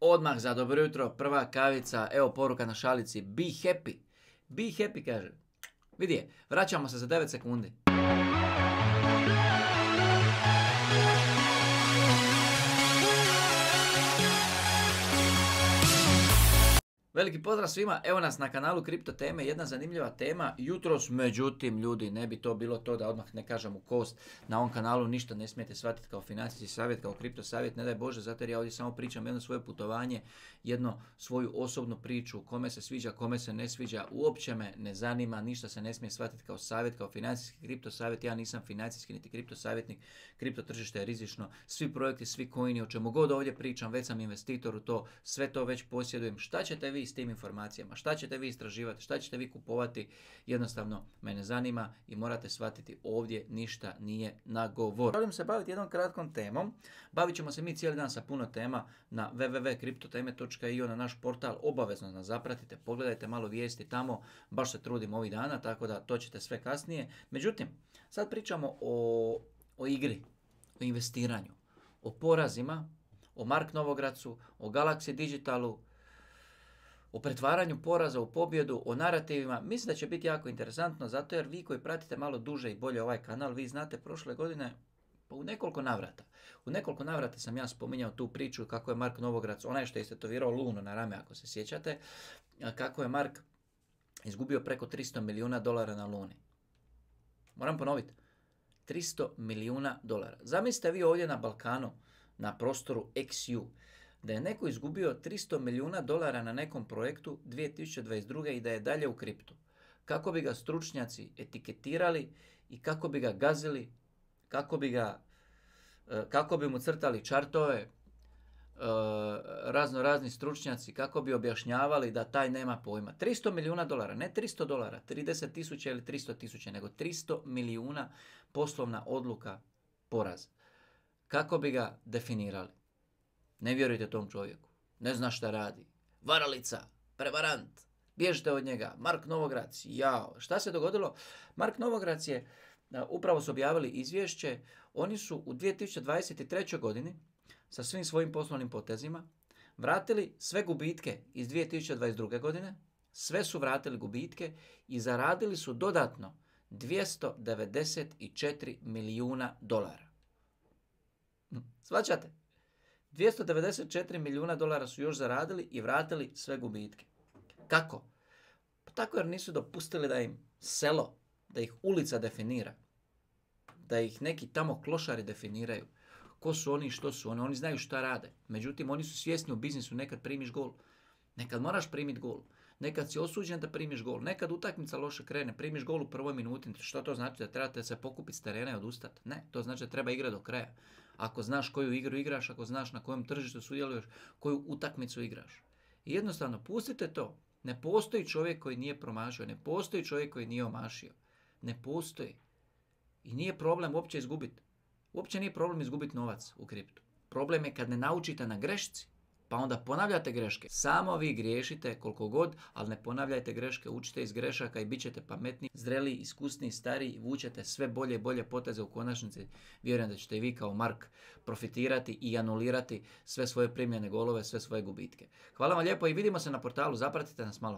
Odmah za dobro jutro, prva kavica, evo poruka na šalici, be happy. Be happy kaže. Vidi vraćamo se za 9 sekundi. Veliki pozdrav svima, evo nas na kanalu Kripto teme, jedna zanimljiva tema, jutros međutim ljudi, ne bi to bilo to da odmah ne kažem u kost, na ovom kanalu ništa ne smijete shvatiti kao financijski savjet, kao kripto savjet, ne daj Bože, zato jer ja ovdje samo pričam jedno svoje putovanje, jedno svoju osobnu priču, kome se sviđa, kome se ne sviđa, uopće me ne zanima, ništa se ne smije shvatiti kao savjet, kao financijski kripto savjet, ja nisam financijski niti kripto savjetnik, kripto tržište je rizično, svi projekti, svi coini, o čemu god ovdje pričam, već sam investitor u to, sve to već posjedujem, šta ćete vi s tim informacijama? Šta ćete vi istraživati? Šta ćete vi kupovati? Jednostavno, mene zanima i morate shvatiti ovdje ništa nije na govor. Želim se baviti jednom kratkom temom. Bavit ćemo se mi cijeli dan sa puno tema na www.kriptoteme.io na naš portal. Obavezno nas zapratite, pogledajte malo vijesti tamo. Baš se trudim ovih dana, tako da to ćete sve kasnije. Međutim, sad pričamo o, o igri, o investiranju, o porazima, o Mark Novogracu, o Galaxy Digitalu, o pretvaranju poraza u pobjedu, o narativima. Mislim da će biti jako interesantno, zato jer vi koji pratite malo duže i bolje ovaj kanal, vi znate prošle godine pa u nekoliko navrata. U nekoliko navrata sam ja spominjao tu priču kako je Mark Novograd, onaj što je istetovirao lunu na rame ako se sjećate, kako je Mark izgubio preko 300 milijuna dolara na Luni. Moram ponoviti, 300 milijuna dolara. Zamislite vi ovdje na Balkanu, na prostoru XU, da je neko izgubio 300 milijuna dolara na nekom projektu 2022. i da je dalje u kriptu. Kako bi ga stručnjaci etiketirali i kako bi ga gazili, kako bi, ga, e, kako bi mu crtali čartove, e, razno razni stručnjaci, kako bi objašnjavali da taj nema pojma. 300 milijuna dolara, ne 300 dolara, 30 tisuća ili 300 tisuća, nego 300 milijuna poslovna odluka poraz. Kako bi ga definirali? Ne vjerujte tom čovjeku. Ne zna šta radi. Varalica, prevarant, bježite od njega. Mark Novograc, jao. Šta se dogodilo? Mark Novograc je, upravo su objavili izvješće, oni su u 2023. godini sa svim svojim poslovnim potezima vratili sve gubitke iz 2022. godine, sve su vratili gubitke i zaradili su dodatno 294 milijuna dolara. Hm, Svaćate? 294 milijuna dolara su još zaradili i vratili sve gubitke. Kako? Pa tako jer nisu dopustili da im selo, da ih ulica definira, da ih neki tamo klošari definiraju. Ko su oni i što su oni? Oni znaju šta rade. Međutim, oni su svjesni u biznisu. Nekad primiš gol, nekad moraš primiti gol nekad si osuđen da primiš gol, nekad utakmica loše krene, primiš gol u prvoj minuti, što to znači da trebate se pokupiti s terena i odustati? Ne, to znači da treba igrati do kraja. Ako znaš koju igru igraš, ako znaš na kojem tržištu sudjeluješ, koju utakmicu igraš. jednostavno, pustite to. Ne postoji čovjek koji nije promašio, ne postoji čovjek koji nije omašio. Ne postoji. I nije problem uopće izgubiti. Uopće nije problem izgubiti novac u kriptu. Problem je kad ne naučite na grešci, pa onda ponavljate greške. Samo vi griješite koliko god, ali ne ponavljajte greške, učite iz grešaka i bit ćete pametni, zreli, iskusni, stari, i vučete sve bolje i bolje poteze u konačnici. Vjerujem da ćete i vi kao Mark profitirati i anulirati sve svoje primljene golove, sve svoje gubitke. Hvala vam lijepo i vidimo se na portalu, zapratite nas malo.